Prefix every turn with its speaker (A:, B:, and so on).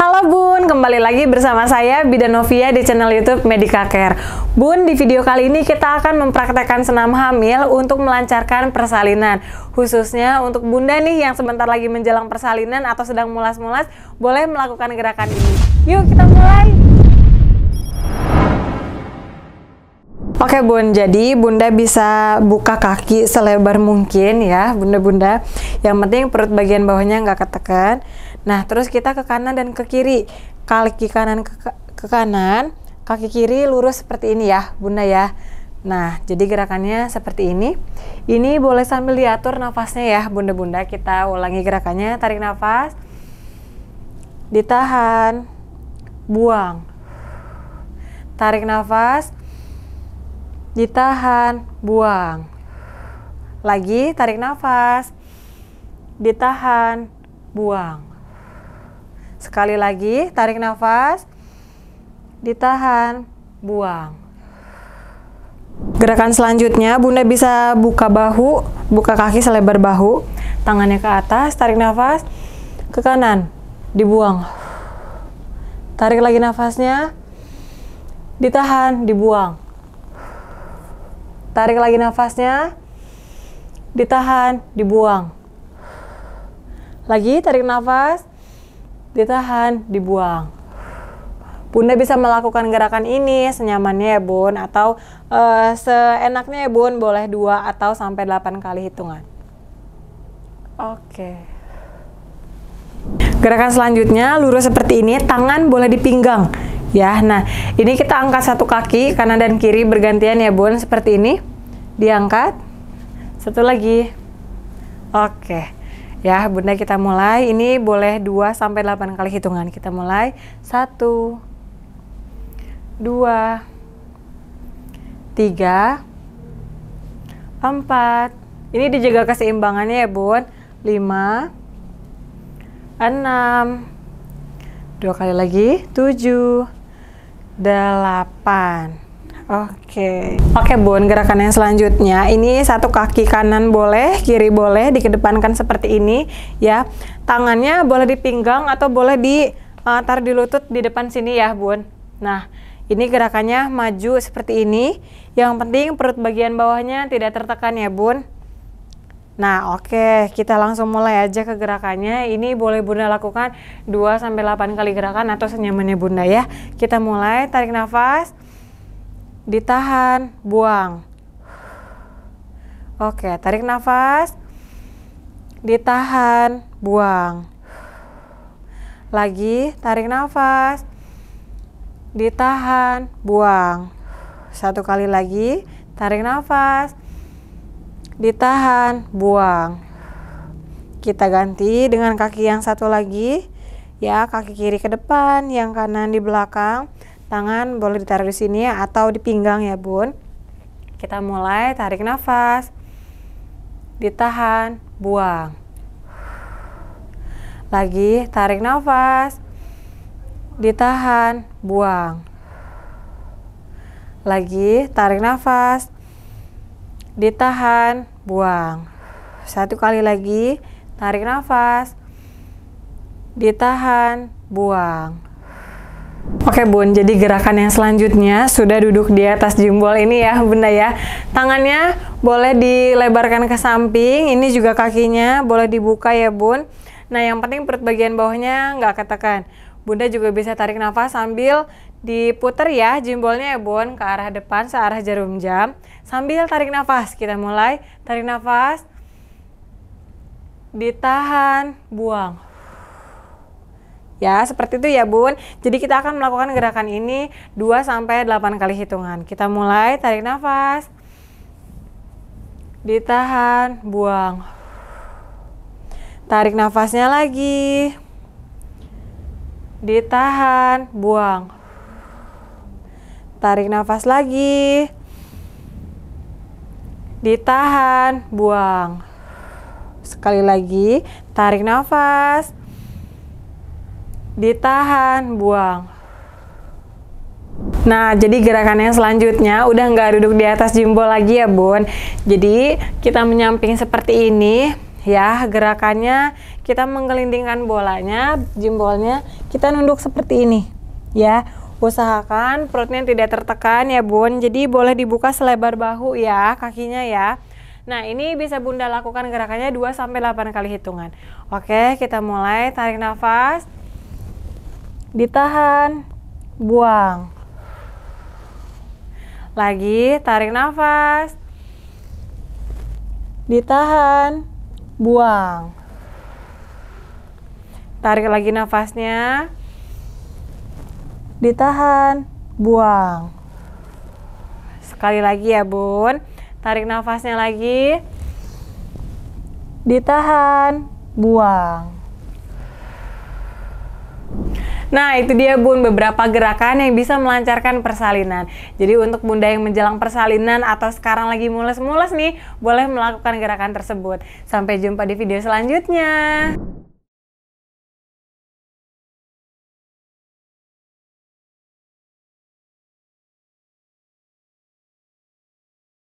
A: Halo Bun, kembali lagi bersama saya Bida Novia di channel YouTube Medica Care. Bun, di video kali ini kita akan mempraktekkan senam hamil untuk melancarkan persalinan. Khususnya untuk bunda nih yang sebentar lagi menjelang persalinan atau sedang mulas-mulas, boleh melakukan gerakan ini. Yuk kita mulai. Oke bun, jadi bunda bisa buka kaki selebar mungkin ya bunda-bunda. Yang penting perut bagian bawahnya nggak ketekan. Nah, terus kita ke kanan dan ke kiri. Kaki kanan ke, ke kanan, kaki kiri lurus seperti ini ya, Bunda ya. Nah, jadi gerakannya seperti ini. Ini boleh sambil diatur nafasnya ya, Bunda-bunda. Kita ulangi gerakannya, tarik nafas. Ditahan. Buang. Tarik nafas. Ditahan, buang. Lagi tarik nafas. Ditahan, buang. Sekali lagi, tarik nafas, ditahan, buang. Gerakan selanjutnya, Bunda bisa buka bahu, buka kaki selebar bahu, tangannya ke atas, tarik nafas, ke kanan, dibuang. Tarik lagi nafasnya, ditahan, dibuang. Tarik lagi nafasnya, ditahan, dibuang. Lagi, tarik nafas, ditahan, dibuang. Bunda bisa melakukan gerakan ini senyamannya ya bun atau uh, seenaknya ya bun boleh dua atau sampai delapan kali hitungan. Oke. Gerakan selanjutnya lurus seperti ini, tangan boleh di pinggang ya. Nah, ini kita angkat satu kaki kanan dan kiri bergantian ya bun seperti ini. Diangkat. Satu lagi. Oke. Okay. Ya, Bunda kita mulai. Ini boleh 2 sampai 8 kali hitungan. Kita mulai. 1 2 3 4 Ini dijaga keseimbangannya ya, Bun. 5 6 Dua kali lagi. 7 8 Oke. Oke, Bun, gerakan yang selanjutnya. Ini satu kaki kanan boleh, kiri boleh dikedepankan seperti ini ya. Tangannya boleh dipinggang atau boleh di uh, taruh di lutut di depan sini ya, Bun. Nah, ini gerakannya maju seperti ini. Yang penting perut bagian bawahnya tidak tertekan ya, Bun. Nah, oke, okay. kita langsung mulai aja ke gerakannya. Ini boleh Bunda lakukan 2 sampai 8 kali gerakan atau senyamannya Bunda ya. Kita mulai, tarik nafas ditahan, buang. Oke, tarik nafas, ditahan, buang. Lagi, tarik nafas, ditahan, buang. Satu kali lagi, tarik nafas, ditahan, buang. Kita ganti dengan kaki yang satu lagi, ya, kaki kiri ke depan, yang kanan di belakang. Tangan boleh ditaruh di sini ya, atau di pinggang ya bun. Kita mulai tarik nafas, ditahan, buang. Lagi tarik nafas, ditahan, buang. Lagi tarik nafas, ditahan, buang. Satu kali lagi, tarik nafas, ditahan, buang Oke Bun, jadi gerakan yang selanjutnya sudah duduk di atas jempol ini ya Bunda ya. Tangannya boleh dilebarkan ke samping, ini juga kakinya boleh dibuka ya Bun. Nah yang penting perut bagian bawahnya nggak ketekan. Bunda juga bisa tarik nafas sambil diputer ya jempolnya ya Bun ke arah depan searah jarum jam. Sambil tarik nafas, kita mulai tarik nafas, ditahan, buang. Ya, seperti itu ya, Bun. Jadi kita akan melakukan gerakan ini 2 sampai 8 kali hitungan. Kita mulai tarik nafas. Ditahan, buang. Tarik nafasnya lagi. Ditahan, buang. Tarik nafas lagi. Ditahan, buang. Sekali lagi, tarik nafas ditahan, buang. Nah, jadi gerakannya selanjutnya udah nggak duduk di atas jempol lagi ya, Bun. Jadi, kita menyamping seperti ini ya. Gerakannya kita menggelindingkan bolanya, jempolnya. kita nunduk seperti ini ya. Usahakan perutnya tidak tertekan ya, Bun. Jadi, boleh dibuka selebar bahu ya, kakinya ya. Nah, ini bisa Bunda lakukan gerakannya 2 sampai 8 kali hitungan. Oke, kita mulai tarik nafas ditahan, buang. Lagi, tarik nafas. Ditahan, buang. Tarik lagi nafasnya. Ditahan, buang. Sekali lagi ya, Bun. Tarik nafasnya lagi. Ditahan, buang. Nah, itu dia Bun beberapa gerakan yang bisa melancarkan persalinan. Jadi untuk Bunda yang menjelang persalinan atau sekarang lagi mules-mules nih, boleh melakukan gerakan tersebut. Sampai jumpa di video selanjutnya.